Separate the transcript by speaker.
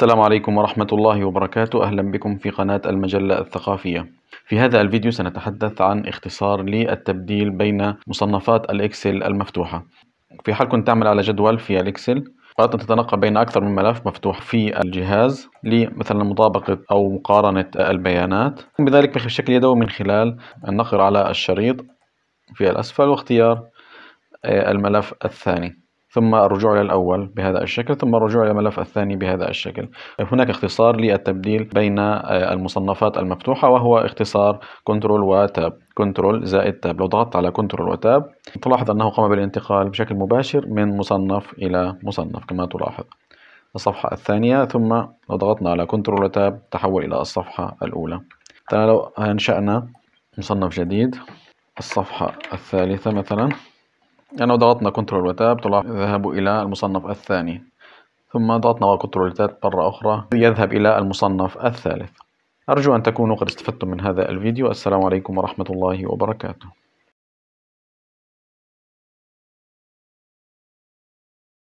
Speaker 1: السلام عليكم ورحمة الله وبركاته أهلا بكم في قناة المجلة الثقافية في هذا الفيديو سنتحدث عن اختصار للتبديل بين مصنفات الإكسل المفتوحة في حال كنت تعمل على جدول في الإكسل قد أن تتنقل بين أكثر من ملف مفتوح في الجهاز لمثلا مطابقة أو مقارنة البيانات بذلك بشكل يدوي من خلال النقر على الشريط في الأسفل واختيار الملف الثاني ثم الرجوع إلى الأول بهذا الشكل ثم الرجوع إلى الملف الثاني بهذا الشكل هناك اختصار للتبديل بين آه، المصنفات المفتوحة وهو اختصار و Tab Ctrl زائد Tab لو ضغطت على Ctrl و Tab تلاحظ أنه قام بالانتقال بشكل مباشر من مصنف إلى مصنف كما تلاحظ الصفحة الثانية ثم لو ضغطنا على Ctrl و Tab تحول إلى الصفحة الأولى لو آه، أنشأنا مصنف جديد الصفحة الثالثة مثلا لأنه ضغطنا كنترول وتاب طلع ذهب إلى المصنف الثاني ثم ضغطنا كنترول تاب مرة أخرى يذهب إلى المصنف الثالث أرجو أن تكونوا قد استفدتم من هذا الفيديو السلام عليكم ورحمة الله وبركاته